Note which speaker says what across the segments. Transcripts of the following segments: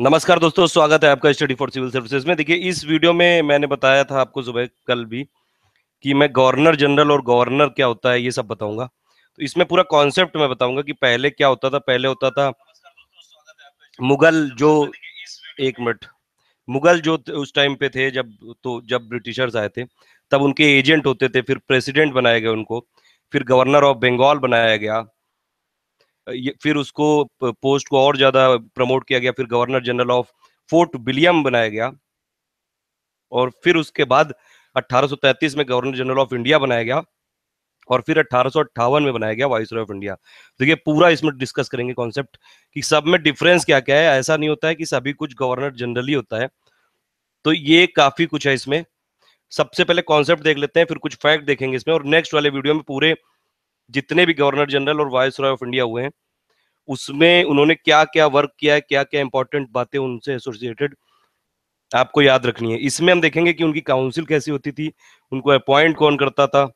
Speaker 1: नमस्कार दोस्तों स्वागत है आपका स्टडी फॉर सिविल सर्विसेज में देखिए इस वीडियो में मैंने बताया था आपको सुबह कल भी कि मैं गवर्नर जनरल और गवर्नर क्या होता है ये सब बताऊंगा तो इसमें पूरा कॉन्सेप्ट मैं बताऊंगा कि पहले क्या होता था पहले होता था मुगल जो एक मिनट मुगल जो उस टाइम पे थे जब तो जब ब्रिटिशर्स आए थे तब उनके एजेंट होते थे फिर प्रेसिडेंट बनाया गया उनको फिर गवर्नर ऑफ बंगाल बनाया गया फिर उसको पोस्ट को और ज्यादा प्रमोट किया गया फिर governor general of Fort William बनाया गया और फिर उसके बाद 1833 में गवर्नर जनरल ऑफ इंडिया बनाया गया और फिर अठारह में बनाया गया वाइस ऑफ इंडिया तो ये पूरा इसमें डिस्कस करेंगे कॉन्सेप्ट कि सब में डिफरेंस क्या क्या है ऐसा नहीं होता है कि सभी कुछ गवर्नर जनरल ही होता है तो ये काफी कुछ है इसमें सबसे पहले कॉन्सेप्ट देख लेते हैं फिर कुछ फैक्ट देखेंगे इसमें और नेक्स्ट वाले वीडियो में पूरे जितने भी गवर्नर जनरल और वाइस रॉय ऑफ इंडिया हुए हैं उसमें उन्होंने क्या क्या वर्क किया है क्या क्या इंपॉर्टेंट बातें उनसे एसोसिएटेड आपको याद रखनी है इसमें हम देखेंगे कि उनकी काउंसिल कैसी होती थी उनको अपॉइंट कौन करता था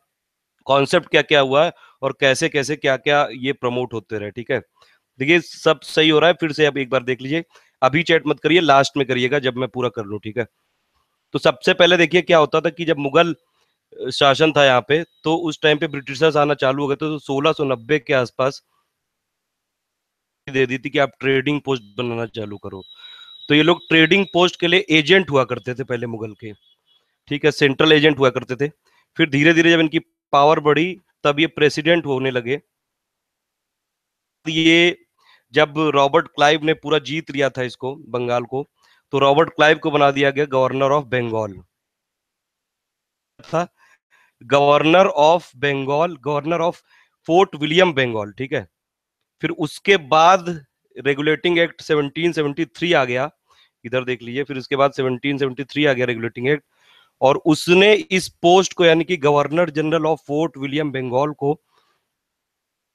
Speaker 1: कॉन्सेप्ट क्या क्या हुआ है और कैसे कैसे क्या क्या ये प्रमोट होते रहे ठीक है देखिए सब सही हो रहा है फिर से आप एक बार देख लीजिए अभी चैट मत करिए लास्ट में करिएगा जब मैं पूरा कर लूँ ठीक है तो सबसे पहले देखिए क्या होता था कि जब मुगल शासन था यहाँ पे तो उस टाइम पे ब्रिटिशर्स आना चालू हो गए थे तो सोलह के आसपास दे दी थी कि आप ट्रेडिंग पोस्ट बनाना चालू करो तो ये लोग ट्रेडिंग पोस्ट के लिए एजेंट हुआ करते थे पहले मुगल के ठीक है सेंट्रल एजेंट हुआ करते थे फिर धीरे धीरे जब इनकी पावर बढ़ी तब ये प्रेसिडेंट होने लगे ये जब रॉबर्ट क्लाइव ने पूरा जीत लिया था इसको बंगाल को तो रॉबर्ट क्लाइव को बना दिया गया गवर्नर ऑफ बंगाल था governor of Bengal governor of Fort William Bengal ठीक है फिर उसके बाद रेगुलेटिंग एक्ट 1773 आ गया इधर देख लीजिए फिर उसके बाद 1773 आ गया रेगुलेटिंग एक्ट और उसने इस पोस्ट को यानी कि governor general of Fort William Bengal को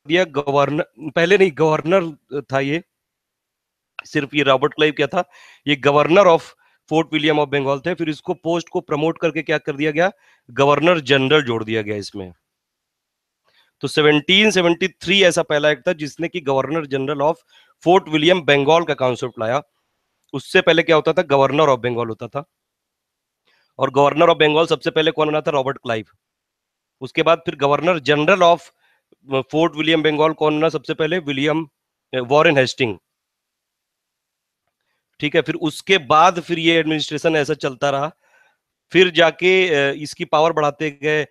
Speaker 1: दिया गवर्नर पहले नहीं गवर्नर था ये सिर्फ ये रॉबर्ट क्लाइव क्या था ये governor of Fort William of Bengal थे फिर इसको पोस्ट को प्रमोट करके क्या कर दिया गया गवर्नर जनरल जोड़ दिया गया इसमें तो 1773 ऐसा पहला एक्ट था जिसने कि governor general of Fort William Bengal का कॉन्सेप्ट लाया उससे पहले क्या होता था गवर्नर ऑफ बंगाल होता था और गवर्नर ऑफ बंगाल सबसे पहले कौन बना था रॉबर्ट क्लाइव उसके बाद फिर governor general of Fort William Bengal कौन बना सबसे पहले विलियम वॉरेन हेस्टिंग ठीक है फिर उसके बाद फिर ये एडमिनिस्ट्रेशन ऐसा चलता रहा फिर जाके इसकी पावर बढ़ाते गए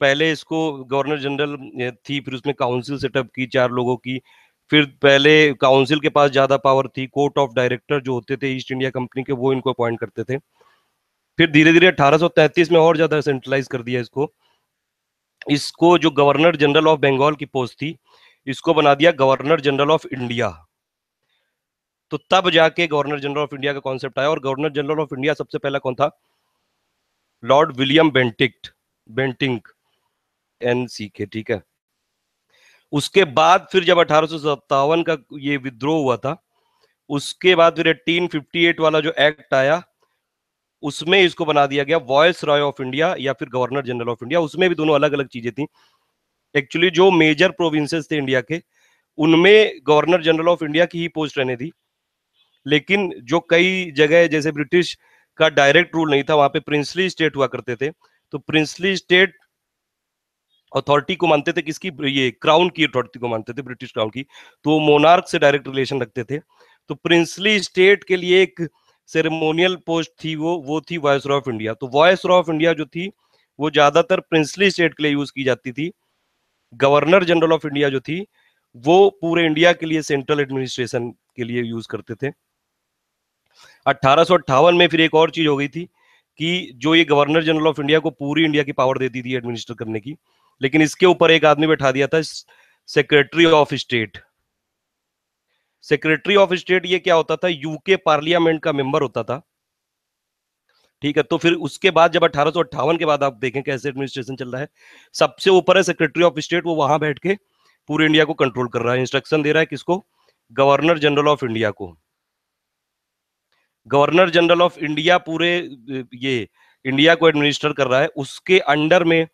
Speaker 1: पहले इसको गवर्नर जनरल थी फिर उसमें काउंसिल सेटअप की चार लोगों की फिर पहले काउंसिल के पास ज्यादा पावर थी कोर्ट ऑफ डायरेक्टर जो होते थे ईस्ट इंडिया कंपनी के वो इनको अपॉइंट करते थे फिर धीरे धीरे 1833 में और ज्यादा सेंट्रलाइज कर दिया इसको इसको जो गवर्नर जनरल ऑफ बंगाल की पोस्ट थी इसको बना दिया गवर्नर जनरल ऑफ इंडिया तो तब जाके गवर्नर जनरल ऑफ इंडिया का कॉन्सेप्ट आया और गवर्नर जनरल ऑफ इंडिया सबसे पहला कौन था लॉर्ड विलियम बेंटिक्ट बेंटिंग एन सी के ठीक है उसके बाद फिर जब अठारह का ये विद्रोह हुआ था उसके बाद फिर 1858 वाला जो एक्ट आया उसमें इसको बना दिया गया वॉयस रॉय ऑफ इंडिया या फिर गवर्नर जनरल ऑफ इंडिया उसमें भी दोनों अलग अलग चीजें थी एक्चुअली जो मेजर प्रोविंसेस थे इंडिया के उनमें गवर्नर जनरल ऑफ इंडिया की ही पोस्ट रहने थी लेकिन जो कई जगह जैसे ब्रिटिश का डायरेक्ट रूल नहीं था वहां पे प्रिंसली स्टेट हुआ करते थे तो प्रिंसली स्टेट अथॉरिटी को मानते थे किसकी ये क्राउन की अथॉरिटी को मानते थे ब्रिटिश क्राउन की तो वो मोनार्क से डायरेक्ट रिलेशन रखते थे तो प्रिंसली स्टेट के लिए एक सेरेमोनियल पोस्ट थी वो वो थी वॉयस ऑफ इंडिया तो वॉयस ऑफ इंडिया जो थी वो ज्यादातर प्रिंसली स्टेट के लिए यूज की जाती थी गवर्नर जनरल ऑफ इंडिया जो थी वो पूरे इंडिया के लिए सेंट्रल एडमिनिस्ट्रेशन के लिए यूज करते थे अट्ठारह में फिर एक और चीज हो गई थी कि जो ये गवर्नर जनरल ऑफ इंडिया को पूरी इंडिया की पावर देती थी एडमिनिस्टर करने की लेकिन इसके ऊपर एक आदमी बैठा दिया था secretary of state secretary of state ये क्या होता था यूके पार्लियामेंट का मेंबर होता था ठीक है तो फिर उसके बाद जब अठारह के बाद आप देखें कैसे एडमिनिस्ट्रेशन चल रहा है सबसे ऊपर है सेक्रेटरी ऑफ स्टेट वो वहां बैठ के पूरे इंडिया को कंट्रोल कर रहा है इंस्ट्रक्शन दे रहा है किसको गवर्नर जनरल ऑफ इंडिया को गवर्नर जनरल ऑफ इंडिया पूरे ये इंडिया को एडमिनिस्टर कर रहा है उसके अंडर में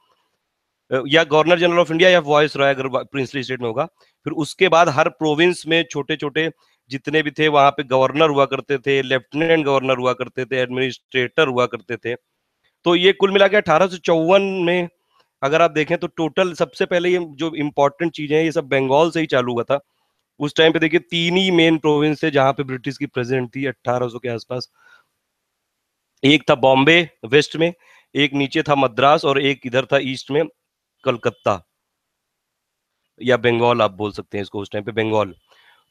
Speaker 1: या गवर्नर जनरल ऑफ इंडिया या वॉइस रॉय अगर प्रिंसली स्टेट में होगा फिर उसके बाद हर प्रोविंस में छोटे छोटे जितने भी थे वहां पे गवर्नर हुआ करते थे लेफ्टिनेंट गवर्नर हुआ करते थे एडमिनिस्ट्रेटर हुआ करते थे तो ये कुल मिला के अठारह में अगर आप देखें तो टोटल सबसे पहले ये जो इम्पोर्टेंट चीजें हैं ये सब बंगाल से ही चालू हुआ था उस टाइम पे देखिए तीन ही मेन प्रोविंस थे जहां पे ब्रिटिश की प्रेजेंट थी 1800 के आसपास एक था बॉम्बे वेस्ट में एक नीचे था मद्रास और एक इधर था ईस्ट में कलकत्ता या बंगाल आप बोल सकते हैं इसको उस टाइम पे बंगाल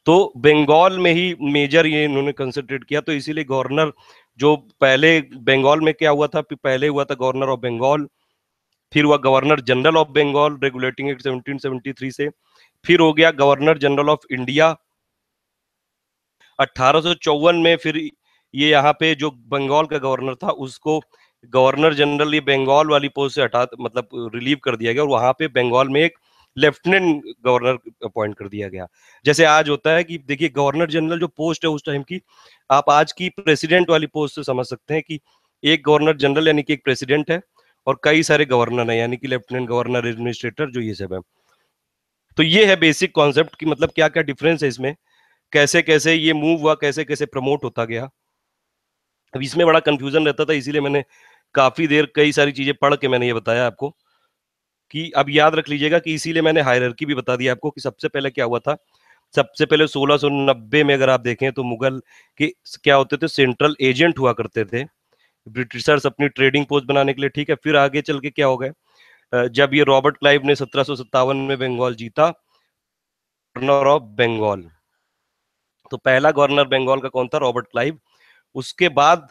Speaker 1: तो बंगाल में ही मेजर ये इन्होंने कंसंट्रेट किया तो इसीलिए गवर्नर जो पहले बंगाल में क्या हुआ था पहले हुआ था गवर्नर ऑफ बंगाल फिर हुआ governor general of Bengal regulating act 1773 से फिर हो गया गवर्नर जनरल ऑफ इंडिया अठारह में फिर ये यहाँ पे जो बंगाल का गवर्नर था उसको गवर्नर जनरल ये बंगाल वाली पोस्ट से हटा मतलब रिलीव कर दिया गया और वहां पे बंगाल में एक लेफ्टिनेंट गवर्नर अपॉइंट कर दिया गया जैसे आज होता है कि देखिए गवर्नर जनरल जो पोस्ट है उस टाइम की आप आज की प्रेसिडेंट वाली पोस्ट से समझ सकते हैं कि एक गवर्नर जनरल यानी कि एक प्रेसिडेंट है और कई सारे गवर्नर है यानी कि लेफ्टिनेंट गवर्नर एडमिनिस्ट्रेटर जो ये सब है तो ये है बेसिक कॉन्सेप्ट कि मतलब क्या क्या डिफरेंस है इसमें कैसे कैसे ये मूव हुआ कैसे कैसे प्रमोट होता गया अब इसमें बड़ा कंफ्यूजन रहता था इसीलिए मैंने काफ़ी देर कई सारी चीज़ें पढ़ के मैंने ये बताया आपको कि अब याद रख लीजिएगा कि इसीलिए मैंने हायरकी भी बता दी आपको कि सबसे पहले क्या हुआ था सबसे पहले 1690 में अगर आप देखें तो मुगल के क्या होते थे सेंट्रल एजेंट हुआ करते थे ब्रिटिशर्स अपनी ट्रेडिंग पोस्ट बनाने के लिए ठीक है फिर आगे चल के क्या हो गए जब ये रॉबर्ट क्लाइव ने सत्रह में बंगाल जीता गवर्नर ऑफ बंगाल तो पहला गवर्नर बंगाल का कौन था रॉबर्ट क्लाइव उसके बाद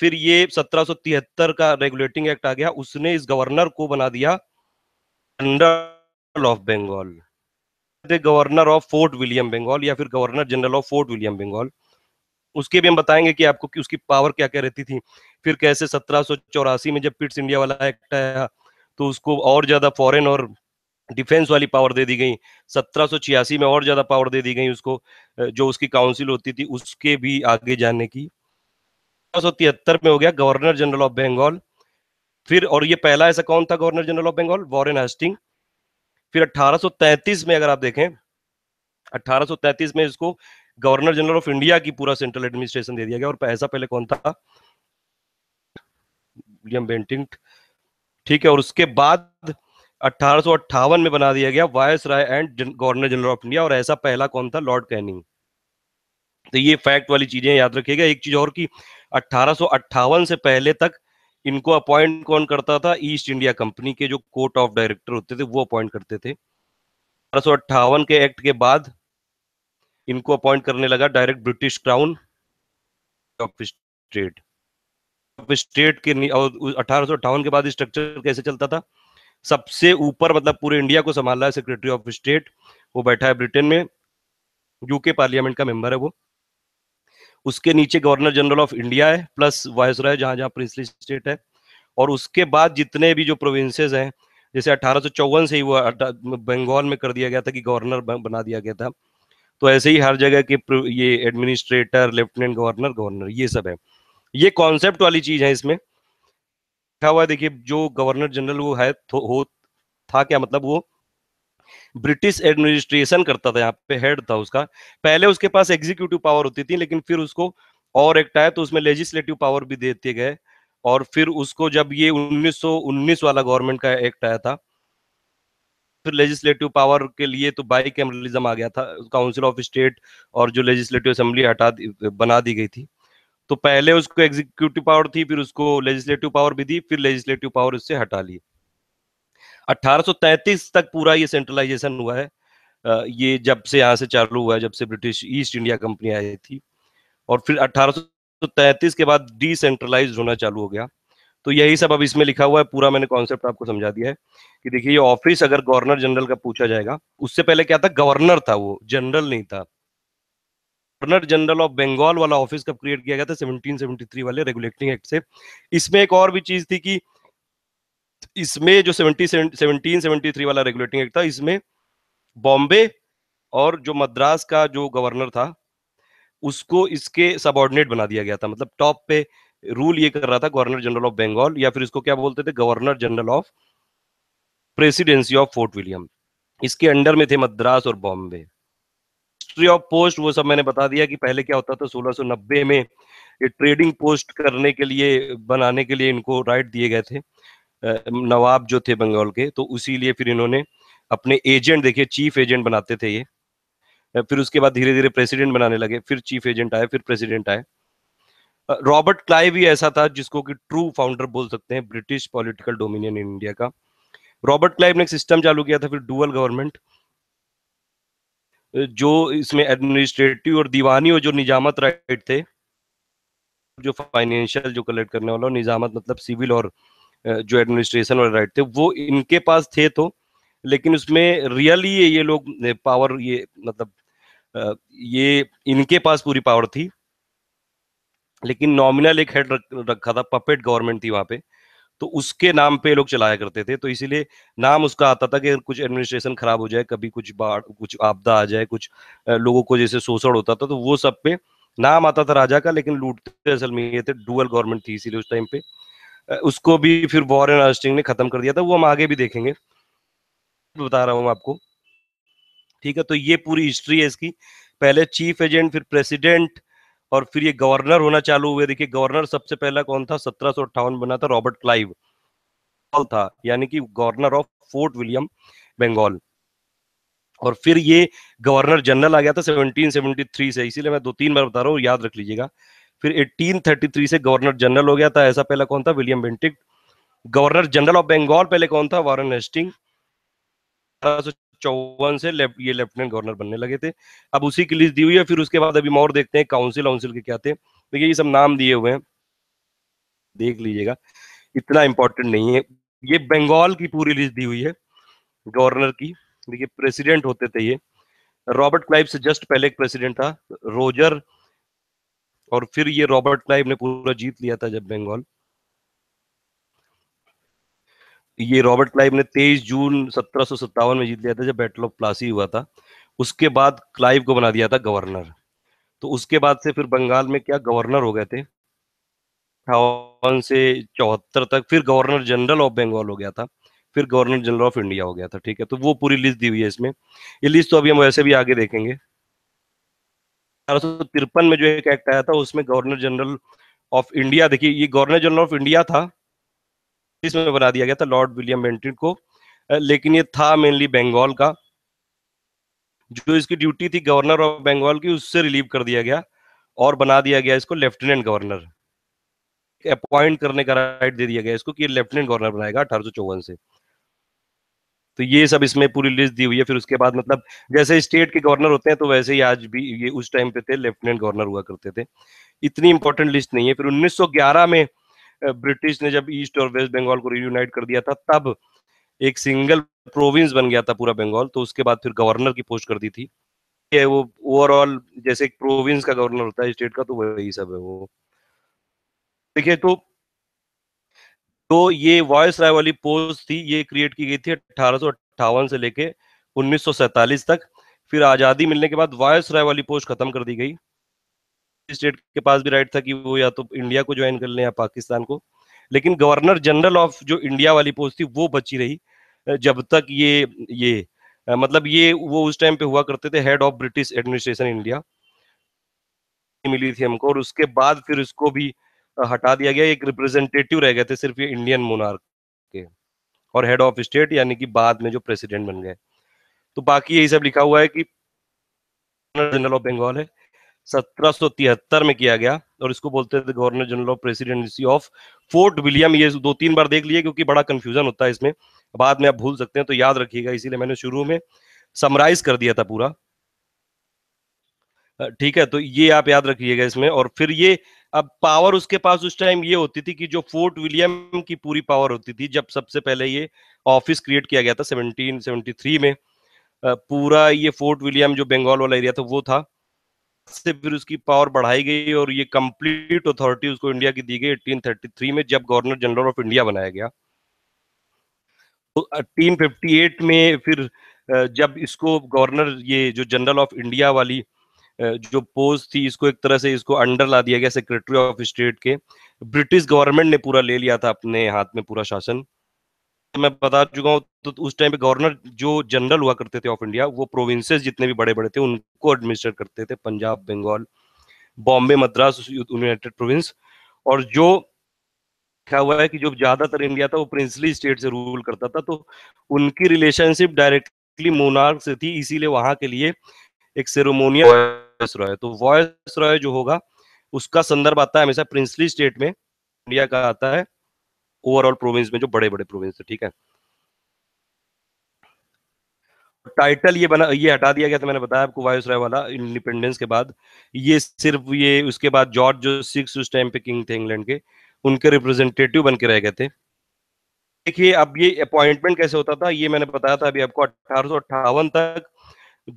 Speaker 1: फिर ये सत्रह का रेगुलेटिंग एक्ट आ गया उसने इस गवर्नर को बना दिया general of Bengal governor of Fort William Bengal या फिर governor general of Fort William Bengal उसके भी हम बताएंगे कि आपको कि उसकी पावर क्या क्या रहती थी फिर कैसे सत्रह में जब पिट्स इंडिया वाला एक्ट आया तो उसको और ज़्यादा फॉरेन और डिफेंस वाली पावर दे दी गई सत्रह में और ज़्यादा पावर दे दी गई उसको जो उसकी काउंसिल होती थी उसके भी आगे जाने की सत्रह में हो गया गवर्नर जनरल ऑफ बंगाल फिर और ये पहला ऐसा कौन था governor general of Bengal Warren Hastings फिर 1833 में अगर आप देखें 1833 में इसको गवर्नर जनरल ऑफ इंडिया की पूरा सेंट्रल एडमिनिस्ट्रेशन दे दिया गया और ऐसा पहले कौन था विलियम बेंटिंग ठीक है और उसके बाद अट्ठारह में बना दिया गया viceroy and governor general of India और ऐसा पहला कौन था लॉर्ड कैनिंग तो ये फैक्ट वाली चीजें याद रखिएगा एक चीज और कि अट्ठारह से पहले तक इनको अपॉइंट कौन करता था ईस्ट इंडिया कंपनी के जो कोर्ट ऑफ डायरेक्टर होते थे वो अपॉइंट करते थे अठारह के एक्ट के बाद इनको अपॉइंट करने लगा direct British crown of state state के और अठारह के बाद स्ट्रक्चर कैसे चलता था सबसे ऊपर मतलब पूरे इंडिया को संभाल रहा है सेक्रेटरी ऑफ स्टेट वो बैठा है ब्रिटेन में यूके पार्लियामेंट का मेंबर है वो उसके नीचे गवर्नर जनरल ऑफ इंडिया है प्लस वायस रॉय जहां जहां प्रिंसली स्टेट है और उसके बाद जितने भी जो प्रोविंसेस हैं जैसे अठारह से ही वो बंगाल में कर दिया गया था कि गवर्नर बना दिया गया था तो ऐसे ही हर जगह के ये एडमिनिस्ट्रेटर लेफ्टिनेंट गवर्नर गवर्नर ये सब है ये कॉन्सेप्ट वाली चीज है इसमें लिखा हुआ है देखिए जो गवर्नर जनरल वो है हो था क्या मतलब वो ब्रिटिश एडमिनिस्ट्रेशन करता था यहाँ पे हेड था उसका पहले उसके पास एग्जीक्यूटिव पावर होती थी लेकिन फिर उसको और एक्ट आया तो उसमें लेजिस्लेटिव पावर भी देते गए और फिर उसको जब ये 1919 वाला गवर्नमेंट का एक्ट आया था फिर लेजिस्लेटिव पावर के लिए तो बाई कैमरलिज्म आ गया था काउंसिल ऑफ स्टेट और जो लेजिस्लेटिव असेंबली हटा बना दी गई थी तो पहले उसको एग्जीक्यूटिव पावर थी फिर उसको लेजिस्लेटिव पावर भी दी फिर लेजिस्लेटिव पावर उससे हटा ली 1833 तक पूरा ये सेंट्रलाइजेशन हुआ है ये जब से यहाँ से चालू हुआ है जब से ब्रिटिश ईस्ट इंडिया कंपनी आई थी और फिर 1833 के बाद डिसेंट्रलाइज होना चालू हो गया तो यही सब अब इसमें लिखा हुआ है पूरा मैंने कॉन्सेप्ट आपको समझा दिया है कि देखिए ये ऑफिस अगर गवर्नर जनरल का पूछा जाएगा उससे पहले क्या था गवर्नर था वो जनरल नहीं था गवर्नर जनरल ऑफ बंगाल वाला ऑफिस कब क्रिएट किया गया था 1773 वाले रेगुलेटिंग एक्ट से इसमें एक और भी चीज थी कि इसमें जो 70 1773 वाला रेगुलेटिंग एक्ट था इसमें बॉम्बे और जो मद्रास का जो गवर्नर था उसको इसके सबॉर्डिनेट बना दिया गया था मतलब टॉप पे रूल ये कर रहा था गवर्नर जनरल ऑफ बंगाल या फिर इसको क्या बोलते थे governor general of presidency of Fort William इसके अंडर में थे मद्रास और बॉम्बे हिस्ट्री ऑफ पोस्ट वो सब मैंने बता दिया कि पहले क्या होता था 1690 में ये ट्रेडिंग पोस्ट करने के लिए बनाने के लिए इनको राइट दिए गए थे नवाब जो थे बंगाल के तो उसी लिए फिर इन्होंने अपने एजेंट देखिए चीफ एजेंट बनाते थे ये फिर उसके बाद धीरे धीरे प्रेसिडेंट बनाने लगे फिर चीफ एजेंट आए फिर प्रेसिडेंट आए रॉबर्ट क्लाइव भी ऐसा था जिसको कि ट्रू फाउंडर बोल सकते हैं British political dominion in India का रॉबर्ट क्लाइव ने एक सिस्टम चालू किया था फिर डुअल गवर्नमेंट जो इसमें एडमिनिस्ट्रेटिव और दीवानी और जो निजामत राइट थे जो फाइनेंशियल जो कलेक्ट करने वाला निजामत मतलब सिविल और जो एडमिनिस्ट्रेशन वाले राइट थे वो इनके पास थे तो लेकिन उसमें रियली ये, ये लोग पावर ये मतलब ये इनके पास पूरी पावर थी लेकिन नॉमिनल एक हेड रख, रखा था पपेट गवर्नमेंट थी वहां पे तो उसके नाम पे लोग चलाया करते थे तो इसीलिए नाम उसका आता था कि कुछ एडमिनिस्ट्रेशन खराब हो जाए कभी कुछ बाढ़ कुछ आपदा आ जाए कुछ लोगों को जैसे शोषण होता था तो वो सब पे नाम आता था राजा का लेकिन लूटते असल में ये थे डुअल गवर्नमेंट थी इसीलिए उस टाइम पे उसको भी फिर एंड आर्स्टिंग ने खत्म कर दिया था वो हम आगे भी देखेंगे बता रहा हूँ आपको ठीक है तो ये पूरी हिस्ट्री है इसकी पहले चीफ एजेंट फिर प्रेसिडेंट और फिर ये गवर्नर होना चालू हुए देखिए गवर्नर सबसे पहला कौन था सत्रह बना था रॉबर्ट क्लाइव था यानी कि governor of Fort William Bengal और फिर ये गवर्नर जनरल आ गया था 1773 से इसीलिए मैं दो तीन बार बता रहा हूँ याद रख लीजिएगा फिर 1833 से गवर्नर जनरल हो गया था ऐसा पहला कौन था William Bentinck governor general of Bengal पहले कौन था वारन हेस्टिंग चौवन से लेफ्ट ये लेफ्टिनेंट गवर्नर बनने लगे थे अब उसी की लिस्ट दी हुई है फिर उसके बाद अभी मोर देखते हैं काउंसिल वाउंसिल के क्या थे देखिए ये सब नाम दिए हुए हैं देख लीजिएगा इतना इंपॉर्टेंट नहीं है ये बंगाल की पूरी लिस्ट दी हुई है गवर्नर की देखिए प्रेसिडेंट होते थे ये रॉबर्ट क्लाइव से जस्ट पहले एक प्रेसिडेंट था रोजर और फिर ये रॉबर्ट क्लाइव ने पूरा जीत लिया था जब बंगाल ये रॉबर्ट क्लाइव ने 23 जून सत्रह में जीत लिया था जब बैटल ऑफ प्लासी हुआ था उसके बाद क्लाइव को बना दिया था गवर्नर तो उसके बाद से फिर बंगाल में क्या गवर्नर हो गए थे अठावन से चौहत्तर तक फिर गवर्नर जनरल ऑफ बंगाल हो गया था फिर गवर्नर जनरल ऑफ इंडिया हो गया था ठीक है तो वो पूरी लिस्ट दी हुई है इसमें ये लिस्ट तो अभी हम वैसे भी आगे देखेंगे अठारह में जो एक एक्ट आया था उसमें गवर्नर जनरल ऑफ इंडिया देखिए ये गवर्नर जनरल ऑफ इंडिया था में बना दिया गया था लॉर्ड विलियम बेंटिन को लेकिन ये था मेनली बंगाल का जो इसकी ड्यूटी थी गवर्नर ऑफ बंगाल की उससे रिलीव कर दिया गया और बना दिया गया इसको लेफ्टिनेंट गवर्नर अपॉइंट करने का राइट दे दिया गया इसको कि लेफ्टिनेंट गवर्नर बनाएगा अठारह से तो ये सब इसमें पूरी लिस्ट दी हुई है फिर उसके बाद मतलब जैसे स्टेट के गवर्नर होते हैं तो वैसे ही आज भी ये उस टाइम पे थे लेफ्टिनेंट गवर्नर हुआ करते थे इतनी इंपॉर्टेंट लिस्ट नहीं है फिर 1911 में ब्रिटिश ने जब ईस्ट और वेस्ट बंगाल को रीयूनाइट कर दिया था तब एक सिंगल प्रोविंस बन गया था पूरा बंगाल तो उसके बाद फिर गवर्नर की पोस्ट कर दी थी ये वो ओवरऑल जैसे एक प्रोविंस का गवर्नर होता है स्टेट का तो वही सब है वो देखिए तो तो ये वॉयस राय वाली पोस्ट थी ये क्रिएट की गई थी अठारह से लेके उन्नीस तक फिर आज़ादी मिलने के बाद वॉयस राय वाली पोस्ट खत्म कर दी गई स्टेट के पास भी राइट था कि वो या तो इंडिया को ज्वाइन कर ले या पाकिस्तान को लेकिन गवर्नर जनरल ऑफ जो इंडिया वाली पोस्ट थी वो बची रही जब तक ये ये मतलब ये वो उस टाइम पे हुआ करते थे head of British administration India मिली थी हमको और उसके बाद फिर उसको भी हटा दिया गया एक रिप्रेजेंटेटिव रह गए थे सिर्फ ये इंडियन मोनार्क के और हेड ऑफ स्टेट यानी कि बाद में जो प्रेसिडेंट बन गए तो बाकी यही सब लिखा हुआ है कि जनरल ऑफ बंगाल है 1773 में किया गया और इसको बोलते थे governor general of presidency of Fort William ये दो तीन बार देख लिए क्योंकि बड़ा कंफ्यूजन होता है इसमें बाद में आप भूल सकते हैं तो याद रखिएगा इसीलिए मैंने शुरू में समराइज कर दिया था पूरा ठीक है तो ये आप याद रखिएगा इसमें और फिर ये अब पावर उसके पास उस टाइम ये होती थी कि जो फोर्ट विलियम की पूरी पावर होती थी जब सबसे पहले ये ऑफिस क्रिएट किया गया था 1773 में पूरा ये फोर्ट विलियम जो बंगाल वाला एरिया था वो था से फिर उसकी पावर बढ़ाई गई और ये कंप्लीट अथॉरिटी उसको इंडिया की दी गई 1833 में जब गवर्नर जनरल ऑफ इंडिया बनाया गया तो 1858 में फिर जब इसको गवर्नर ये जो जनरल ऑफ इंडिया वाली जो पोस्ट थी इसको एक तरह से इसको अंडर ला दिया गया सेक्रेटरी ऑफ स्टेट के ब्रिटिश गवर्नमेंट ने पूरा ले लिया था अपने हाथ में पूरा शासन मैं बता चुका हूँ तो उस टाइम पे गवर्नर जो जनरल हुआ करते थे ऑफ इंडिया वो प्रोविंसेस जितने भी बड़े बड़े थे उनको एडमिनिस्टर करते थे पंजाब बंगाल बॉम्बे मद्रास यूनाइटेड प्रोविंस और जो क्या हुआ है कि जो ज्यादातर इंडिया था वो प्रिंसली स्टेट से रूल करता था तो उनकी रिलेशनशिप डायरेक्टली मोनार्क से थी इसीलिए वहां के लिए एक सेरोमोनिया वॉयस रॉय तो वॉयस रॉय जो होगा उसका संदर्भ आता है हमेशा प्रिंसली स्टेट में इंडिया का आता है ओवरऑल प्रोविंस में जो बड़े बड़े प्रोविंस थे ठीक है टाइटल ये बना ये हटा दिया गया था मैंने बताया आपको वायसराय वाला इंडिपेंडेंस के बाद ये सिर्फ ये उसके बाद जॉर्ज जो सिक्स उस टाइम पे किंग थे इंग्लैंड के उनके रिप्रेजेंटेटिव बन के रह गए थे देखिए अब ये अपॉइंटमेंट कैसे होता था ये मैंने बताया था अभी आपको अठारह तक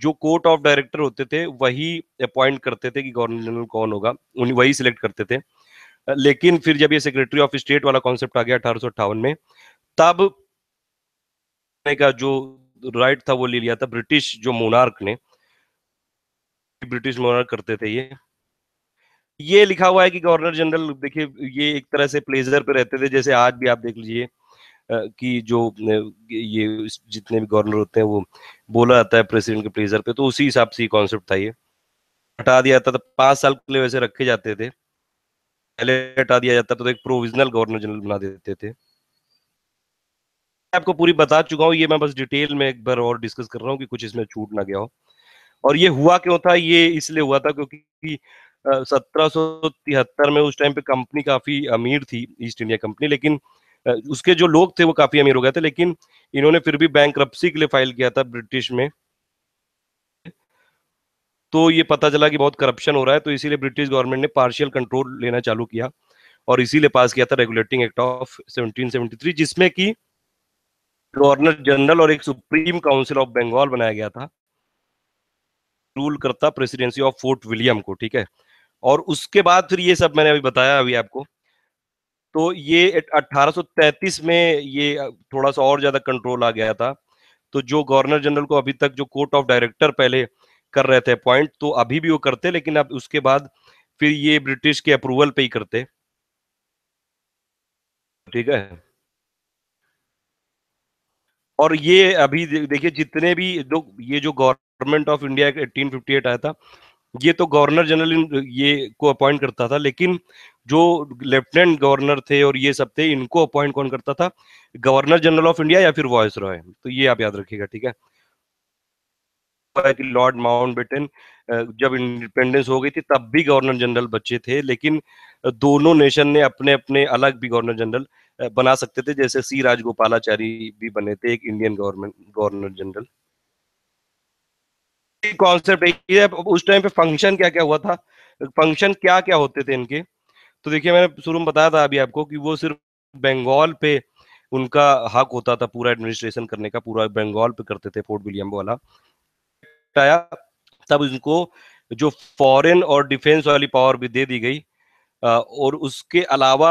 Speaker 1: जो कोर्ट ऑफ डायरेक्टर होते थे वही अपॉइंट करते थे कि गवर्नर जनरल कौन होगा वही सिलेक्ट करते थे लेकिन फिर जब ये सेक्रेटरी ऑफ स्टेट वाला कॉन्सेप्ट आ गया अठारह में तब का जो राइट था वो ले लिया था ब्रिटिश जो मोनार्क ने ब्रिटिश मोनार्क करते थे ये ये लिखा हुआ है कि गवर्नर जनरल देखिए ये एक तरह से प्लेजर पे रहते थे जैसे आज भी आप देख लीजिए कि जो ये जितने भी गवर्नर होते हैं वो बोला जाता है प्रेसिडेंट के प्लेजर पे तो उसी हिसाब से कॉन्सेप्ट था ये हटा दिया था तो पांच साल के लिए वैसे रखे जाते थे पहले हटा दिया जाता तो एक प्रोविजनल गवर्नर जनरल बना देते थे आपको पूरी बता चुका हूँ ये मैं बस डिटेल में एक बार और डिस्कस कर रहा हूँ कि कुछ इसमें छूट ना गया हो और ये हुआ क्यों था ये इसलिए हुआ था क्योंकि सत्रह में उस टाइम पे कंपनी काफी अमीर थी ईस्ट इंडिया कंपनी लेकिन उसके जो लोग थे वो काफी अमीर हो गए थे लेकिन इन्होंने फिर भी बैंक के लिए फाइल किया था ब्रिटिश में तो ये पता चला कि बहुत करप्शन हो रहा है तो इसीलिए ब्रिटिश गवर्नमेंट ने पार्शियल कंट्रोल लेना चालू किया और इसीलिए पास किया था रेगुलेटिंग एक्ट ऑफ 1773 जिसमें कि गवर्नर जनरल और एक सुप्रीम काउंसिल ऑफ बंगाल बनाया गया था रूल करता प्रेसिडेंसी ऑफ फोर्ट विलियम को ठीक है और उसके बाद फिर ये सब मैंने अभी बताया अभी आपको तो ये 1833 में ये थोड़ा सा और ज्यादा कंट्रोल आ गया था तो जो गवर्नर जनरल को अभी तक जो कोर्ट ऑफ डायरेक्टर पहले कर रहे थे अपॉइंट तो अभी भी वो करते लेकिन अब उसके बाद फिर ये ब्रिटिश के अप्रूवल पे ही करते ठीक है और ये अभी देखिए जितने भी जो ये जो गवर्नमेंट ऑफ इंडिया 1858 आया था ये तो गवर्नर जनरल ये को अपॉइंट करता था लेकिन जो लेफ्टिनेंट गवर्नर थे और ये सब थे इनको अपॉइंट कौन करता था गवर्नर जनरल ऑफ इंडिया या फिर वॉयस रॉय तो ये आप याद रखिएगा ठीक है हुआ कि लॉर्ड माउंट बेटन जब इंडिपेंडेंस हो गई थी तब भी गवर्नर जनरल बचे थे लेकिन दोनों नेशन ने अपने अपने अलग भी गवर्नर जनरल बना सकते थे जैसे सी राजगोपालाचारी भी बने थे एक Indian government governor general concept उस टाइम पे फंक्शन क्या क्या हुआ था फंक्शन क्या क्या होते थे इनके तो देखिए मैंने शुरू में बताया था अभी आपको कि वो सिर्फ बंगाल पे उनका हक होता था पूरा एडमिनिस्ट्रेशन करने का पूरा बंगाल पे करते थे फोर्ट विलियम वाला आया तब उनको जो फॉरेन और डिफेंस वाली पावर भी दे दी गई और उसके अलावा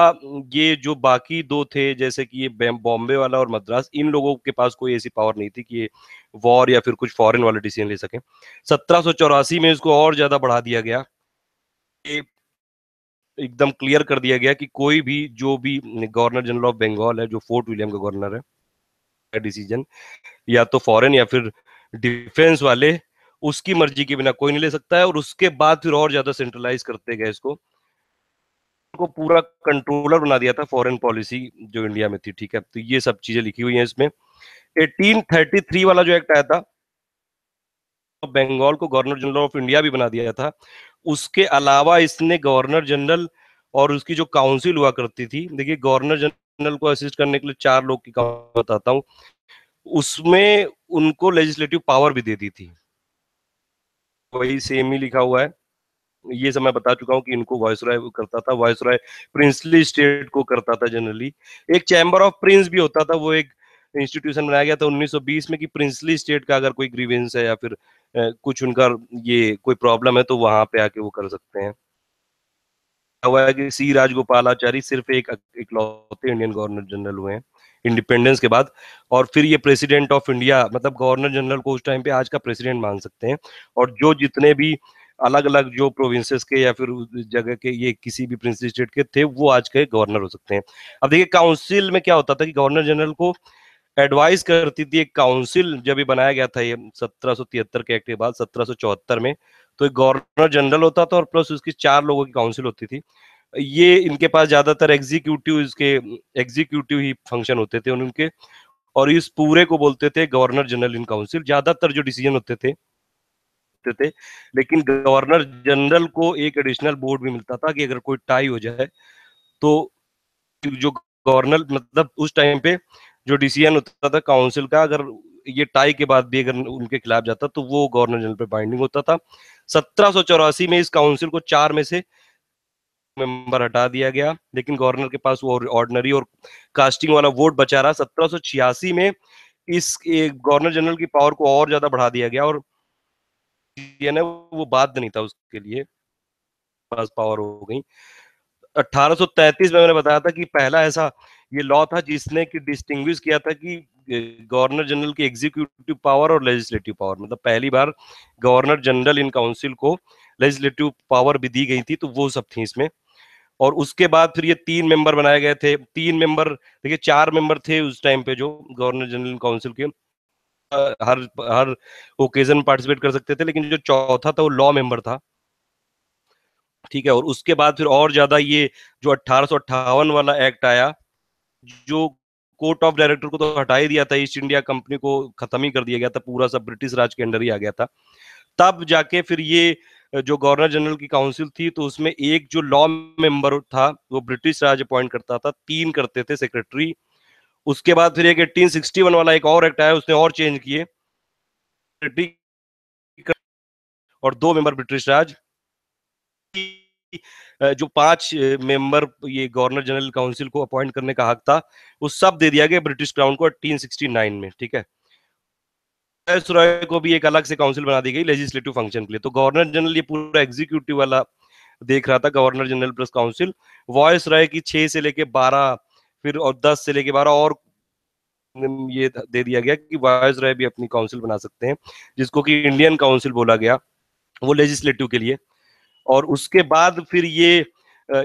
Speaker 1: ये जो बाकी दो थे जैसे कि ये बॉम्बे वाला और मद्रास इन लोगों के पास कोई ऐसी पावर नहीं थी कि ये वॉर या फिर कुछ फॉरेन वाले डिसीजन ले सकें सत्रह में इसको और ज़्यादा बढ़ा दिया गया एकदम क्लियर कर दिया गया कि कोई भी जो भी गवर्नर जनरल ऑफ बंगाल है जो फोर्ट विलियम का गवर्नर है डिसीजन या तो फॉरेन या फिर डिफेंस वाले उसकी मर्जी के बिना कोई नहीं ले सकता है और उसके बाद फिर और ज्यादा सेंट्रलाइज करते गए इसको को पूरा कंट्रोलर बना दिया था फॉरेन पॉलिसी जो इंडिया में थी ठीक है तो ये सब चीजें लिखी हुई हैं इसमें 1833 वाला जो एक्ट आया था बंगाल तो को गवर्नर जनरल ऑफ इंडिया भी बना दिया था उसके अलावा इसने गवर्नर जनरल और उसकी जो काउंसिल हुआ करती थी देखिए गवर्नर जनरल को असिस्ट करने के लिए चार लोग की बताता हूँ उसमें उनको लेजिस्लेटिव पावर भी दे दी थी वही सेम ही लिखा हुआ है ये सब मैं बता चुका हूँ कि इनको वॉयस राय करता था वॉयस राय प्रिंसली स्टेट को करता था जनरली एक चैम्बर ऑफ प्रिंस भी होता था वो एक इंस्टीट्यूशन बनाया गया था 1920 में कि प्रिंसली स्टेट का अगर कोई ग्रीवेंस है या फिर कुछ उनका ये कोई प्रॉब्लम है तो वहां पे आके वो कर सकते हैं हुआ है कि सी राजगोपालाचारी सिर्फ एक इकलौते इंडियन गवर्नर जनरल हुए हैं इंडिपेंडेंस के बाद और फिर ये प्रेसिडेंट ऑफ इंडिया मतलब गवर्नर जनरल को उस टाइम पे आज का प्रेसिडेंट मान सकते हैं और जो जितने भी अलग अलग जो प्रोविंसेस के या फिर जगह के ये किसी भी प्रिंस स्टेट के थे वो आज के गवर्नर हो सकते हैं अब देखिए काउंसिल में क्या होता था कि गवर्नर जनरल को एडवाइस करती थी एक काउंसिल जब ये बनाया गया था ये सत्रह के एक्ट के बाद सत्रह में तो एक गवर्नर जनरल होता था और प्लस उसकी चार लोगों की काउंसिल होती थी ये इनके पास ज्यादातर एग्जीक्यूटिव इसके एग्जीक्यूटिव ही फंक्शन होते थे उनके और इस पूरे को बोलते थे गवर्नर जनरल इन काउंसिल ज्यादातर जो डिसीजन होते थे थे लेकिन गवर्नर जनरल को एक एडिशनल बोर्ड भी मिलता था कि अगर कोई टाई हो जाए तो जो गवर्नर मतलब उस टाइम पे जो डिसीजन होता था काउंसिल का अगर ये टाई के बाद भी अगर उनके खिलाफ जाता तो वो गवर्नर जनरल पे बाइंडिंग होता था सत्रह में इस काउंसिल को चार में से मेंबर हटा दिया गया लेकिन गवर्नर के पास वो ऑर्डनरी और कास्टिंग वाला वोट बचा रहा सत्रह में इस गवर्नर जनरल की पावर को और ज्यादा बढ़ा दिया गया और वो बात नहीं था उसके लिए पास पावर हो गई 1833 में मैंने बताया था कि पहला ऐसा ये लॉ था जिसने कि डिस्टिंग किया था कि गवर्नर जनरल की एग्जीक्यूटिव पावर और लेजिस्लेटिव पावर मतलब पहली बार गवर्नर जनरल इन काउंसिल को लेजिस्लेटिव पावर भी दी गई थी तो वो सब थी इसमें और उसके बाद फिर ये तीन मेंबर बनाए गए थे तीन मेंबर देखिए चार मेंबर थे उस टाइम पे जो गवर्नर जनरल काउंसिल के हर हर ओकेजन पार्टिसिपेट कर सकते थे लेकिन जो चौथा था वो लॉ मेंबर था ठीक है और उसके बाद फिर और ज्यादा ये जो अट्ठारह वाला एक्ट आया जो कोर्ट ऑफ डायरेक्टर को तो हटा ही दिया था ईस्ट इंडिया कंपनी को खत्म ही कर दिया गया था पूरा सब ब्रिटिश राज के अंडर ही आ गया था तब जाके फिर ये जो गवर्नर जनरल की काउंसिल थी तो उसमें एक जो लॉ मेंबर था वो ब्रिटिश राज अपॉइंट करता था तीन करते थे सेक्रेटरी उसके बाद फिर एक एटीन सिक्सटी वन वाला एक और एक्ट आया उसने और चेंज किए और दो मेंबर ब्रिटिश राज जो पांच मेंबर ये गवर्नर जनरल काउंसिल को अपॉइंट करने का हक था वो सब दे दिया गया ब्रिटिश क्राउन को 1869 में ठीक है एस रॉय को भी एक अलग से काउंसिल बना दी गई लेजिस्लेटिव फंक्शन के लिए तो गवर्नर जनरल ये पूरा एग्जीक्यूटिव वाला देख रहा था governor general plus council viceroy की छह से लेके बारह फिर और दस से लेके बारह और ये दे दिया गया कि वॉयस रॉय भी अपनी काउंसिल बना सकते हैं जिसको कि इंडियन काउंसिल बोला गया वो लेजिस्लेटिव के लिए और उसके बाद फिर ये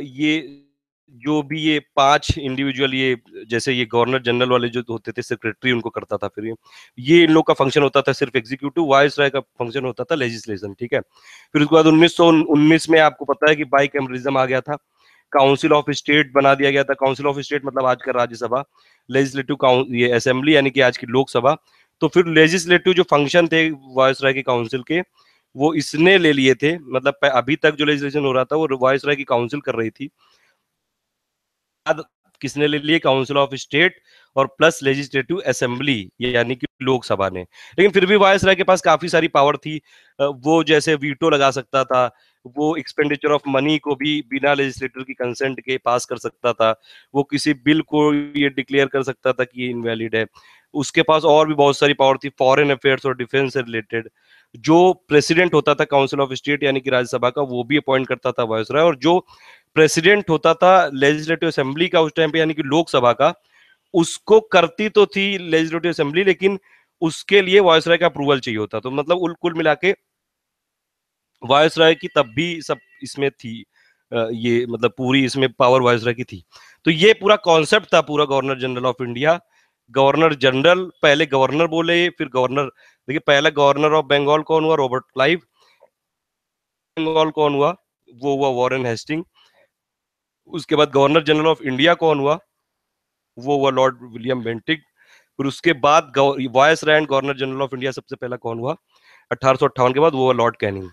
Speaker 1: ये जो भी ये पांच इंडिविजुअल ये जैसे ये गवर्नर जनरल वाले जो होते थे सेक्रेटरी उनको करता था फिर ये ये इन लोग का फंक्शन होता था सिर्फ एग्जीक्यूटिव वाइस राय का फंक्शन होता था लेजिस्लेशन ठीक है फिर उसके बाद उन्नीस में आपको पता है कि बाई कैमरिज्म आ गया था काउंसिल ऑफ स्टेट बना दिया गया था काउंसिल ऑफ स्टेट मतलब आज का राज्यसभा लेजिस्लेटिव ये असेंबली यानी कि आज की लोकसभा तो फिर लेजिस्लेटिव जो फंक्शन थे वायस राय के काउंसिल के वो इसने ले लिए थे मतलब अभी तक जो लेजिस्लेशन हो रहा था वो वायस राय की काउंसिल कर रही थी बाद किसने ले लिए काउंसिल ऑफ स्टेट और प्लस लेजिस्लेटिव असेंबली यानी कि लोकसभा ने लेकिन फिर भी वायस राय के पास काफी सारी पावर थी वो जैसे वीटो लगा सकता था वो एक्सपेंडिचर ऑफ मनी को भी बिना लेजिस्लेटर की कंसेंट के पास कर सकता था वो किसी बिल को ये डिक्लेयर कर सकता था कि ये इनवैलिड है उसके पास और भी बहुत सारी पावर थी फॉरेन अफेयर्स और डिफेंस से रिलेटेड जो प्रेसिडेंट होता था काउंसिल ऑफ स्टेट यानी कि राज्यसभा का वो भी अपॉइंट करता था वायसराय और जो प्रेसिडेंट होता था लेजिस्लेटिव असेंबली का उस टाइम पे यानी कि लोकसभा का उसको करती तो थी लेजिस्लेटिव असेंबली लेकिन उसके लिए वॉयस राय का अप्रूवल चाहिए होता तो मतलब कुल मिला के वॉयस राय की तब भी सब इसमें थी ये मतलब पूरी इसमें पावर वॉयस राय की थी तो ये पूरा कॉन्सेप्ट था पूरा governor general of India governor general पहले गवर्नर बोले फिर गवर्नर देखिए पहला गवर्नर ऑफ बंगाल कौन हुआ रॉबर्ट क्लाइव बंगाल कौन हुआ वो हुआ वॉरेन हेस्टिंग उसके बाद गवर्नर जनरल ऑफ इंडिया कौन हुआ वो हुआ लॉर्ड विलियम बेंटिक फिर उसके बाद viceroy and governor general of India सबसे पहला कौन हुआ अठारह के बाद वो हुआ लॉर्ड कैनिंग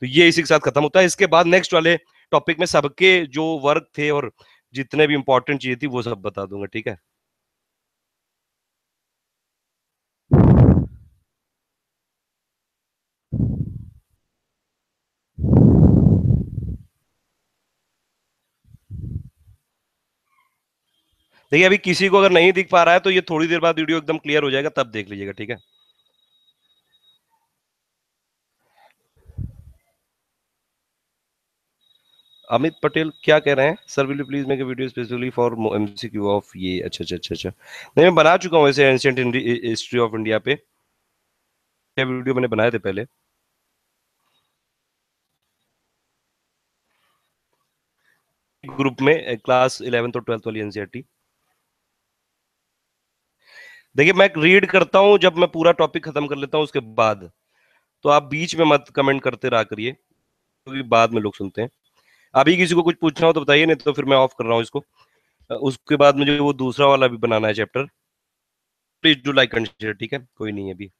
Speaker 1: तो ये इसी के साथ खत्म होता है इसके बाद नेक्स्ट वाले टॉपिक में सबके जो वर्क थे और जितने भी इंपॉर्टेंट चीजें थी वो सब बता दूंगा ठीक है देखिए अभी किसी को अगर नहीं दिख पा रहा है तो ये थोड़ी देर बाद वीडियो एकदम क्लियर हो जाएगा तब देख लीजिएगा ठीक है अमित पटेल क्या कह रहे हैं sir will you please make video specially for MCQ of ये अच्छा अच्छा अच्छा अच्छा नहीं मैं बना चुका हूँ एंशियंट हिस्ट्री ऑफ इंडिया पे क्या वीडियो मैंने बनाए थे पहले ग्रुप में क्लास इलेवेंथ और ट्वेल्थ वाली एनसीआरटी देखिए मैं रीड करता हूं जब मैं पूरा टॉपिक खत्म कर लेता हूं उसके बाद तो आप बीच में मत कमेंट करते रहा करिए क्योंकि तो बाद में लोग सुनते हैं अभी किसी को कुछ पूछना हो तो बताइए नहीं तो फिर मैं ऑफ कर रहा हूँ इसको उसके बाद मुझे वो दूसरा वाला भी बनाना है चैप्टर प्लीज डू लाइक ठीक है कोई नहीं है अभी